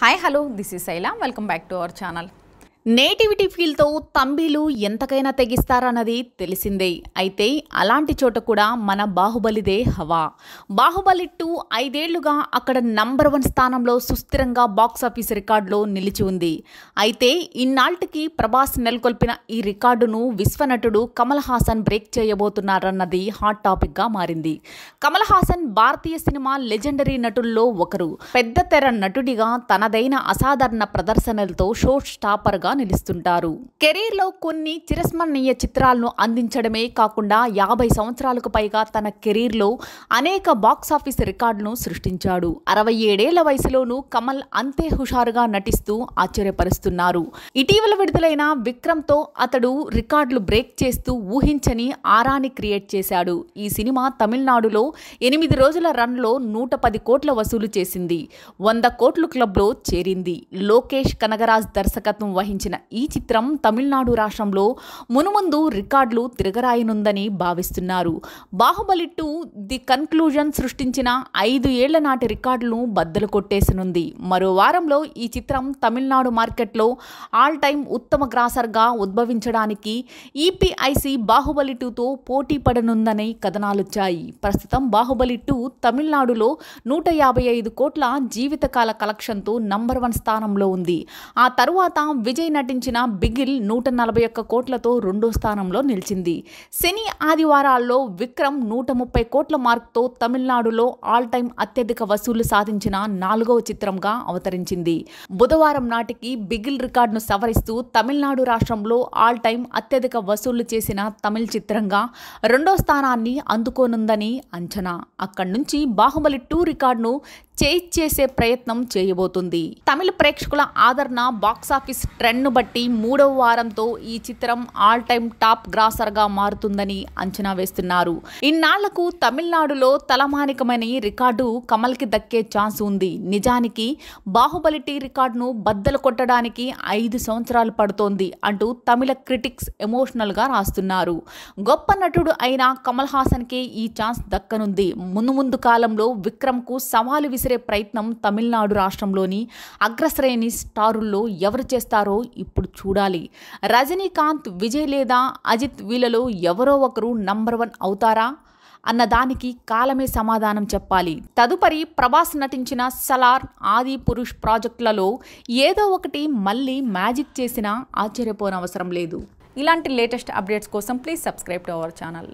hi hello this is Shaila welcome back to our channel nativity ఫీల్తో తంబీలు ఎంతకైనా తెగిస్తారన్నది తెలిసిందే అయితే అలాంటి చోట కూడా మన బాహుబలిదే హవా బాహుబలి టూ ఐదేళ్లుగా అక్కడ నంబర్ వన్ స్థానంలో సుస్థిరంగా బాక్సాఫీస్ రికార్డులో నిలిచి ఉంది అయితే ఇన్నాళ్టికి ప్రభాస్ నెలకొల్పిన ఈ రికార్డును విశ్వనటుడు కమల్ హాసన్ బ్రేక్ చేయబోతున్నారన్నది హాట్ టాపిక్గా మారింది కమల్ హాసన్ భారతీయ సినిమా లెజెండరీ నటుల్లో ఒకరు పెద్ద తెర నటుడిగా తనదైన అసాధారణ ప్రదర్శనలతో షో స్టాపర్గా నిలుస్తుంటారు లో కొన్ని చిరస్మరణీయ చిత్రాలను అందించడమే కాకుండా యాభై సంవత్సరాలకు పైగా తన కెరీర్ లో అనేక బాక్సాఫీస్ రికార్డులను సృష్టించాడు అరవై ఏడేళ్ల వయసులోనూ కమల్ అంతే హుషారుగా నటిస్తూ ఆశ్చర్యపరుస్తున్నారు ఇటీవల విడుదలైన విక్రమ్తో అతడు రికార్డులు బ్రేక్ చేస్తూ ఊహించని ఆరాని క్రియేట్ చేశాడు ఈ సినిమా తమిళనాడులో ఎనిమిది రోజుల రన్లో నూట పది కోట్ల వసూలు చేసింది వంద కోట్లు క్లబ్లో చేరింది లోకేష్ కనగరాజ్ దర్శకత్వం వహించిన నిర్మించిన ఈ చిత్రం తమిళనాడు రాష్ట్రంలో మునుముందు రికార్డులు తిరగరాయనుందని భావిస్తున్నారు బాహుబలి టూ ది కన్క్లూజన్ సృష్టించిన ఐదు ఏళ్ల నాటి రికార్డులను బద్దలు కొట్టేసనుంది మరో వారంలో ఈ చిత్రం తమిళనాడు మార్కెట్లో ఆల్ టైమ్ ఉత్తమ గ్రాసర్గా ఉద్భవించడానికి ఈపిఐసి బాహుబలి టూతో పోటీ పడనుందని కథనాలొచ్చాయి ప్రస్తుతం బాహుబలి టూ తమిళనాడులో నూట యాభై ఐదు కోట్ల జీవితకాల కలెక్షన్తో నంబర్ వన్ స్థానంలో ఉంది ఆ తరువాత విజయ్ విజయ్ నటించిన బిగిల్ నూట నలభై ఒక్క కోట్లతో రెండో స్థానంలో నిలిచింది శని ఆదివారాల్లో విక్రమ్ నూట ముప్పై కోట్ల మార్క్తో తమిళనాడులో ఆల్ టైమ్ అత్యధిక వసూళ్లు సాధించిన నాలుగవ చిత్రంగా అవతరించింది బుధవారం నాటికి బిగిల్ రికార్డును సవరిస్తూ తమిళనాడు రాష్ట్రంలో ఆల్ టైమ్ అత్యధిక వసూళ్లు చేసిన తమిళ చిత్రంగా రెండో స్థానాన్ని అందుకోనుందని అంచనా అక్కడి నుంచి బాహుబలి టూ రికార్డును చేసే ప్రయత్నం చేయబోతుంది తమిళ ప్రేక్షకుల ఆదరణ బాక్సాఫీస్ ట్రెండ్ ట్రెండ్ను బట్టి మూడవ వారంతో ఈ చిత్రం ఆల్ టైమ్ టాప్ గ్రాసర్గా మారుతుందని అంచనా వేస్తున్నారు ఇన్నాళ్లకు తమిళనాడులో తలమానికమైన ఈ రికార్డు కమల్కి దక్కే ఛాన్స్ ఉంది నిజానికి బాహుబలి టీ రికార్డును బద్దలు కొట్టడానికి ఐదు సంవత్సరాలు పడుతోంది అంటూ తమిళ క్రిటిక్స్ ఎమోషనల్గా రాస్తున్నారు గొప్ప నటుడు అయిన కమల్ హాసన్కి ఈ ఛాన్స్ దక్కనుంది ముందు ముందు కాలంలో విక్రమ్కు సవాలు విసిరే ప్రయత్నం తమిళనాడు రాష్ట్రంలోని అగ్రశ్రేణి స్టారుల్లో ఎవరు చేస్తారో ఇప్పుడు చూడాలి రజనీకాంత్ విజయ్ లేదా అజిత్ వీళ్ళలో ఎవరో ఒకరు నంబర్ వన్ అవుతారా అన్న దానికి కాలమే సమాధానం చెప్పాలి తదుపరి ప్రభాస్ నటించిన సలార్ ఆది పురుష్ ప్రాజెక్టులలో ఏదో ఒకటి మళ్ళీ మ్యాజిక్ చేసినా ఆశ్చర్యపోనవసరం లేదు ఇలాంటి లేటెస్ట్ అప్డేట్స్ కోసం please subscribe to our channel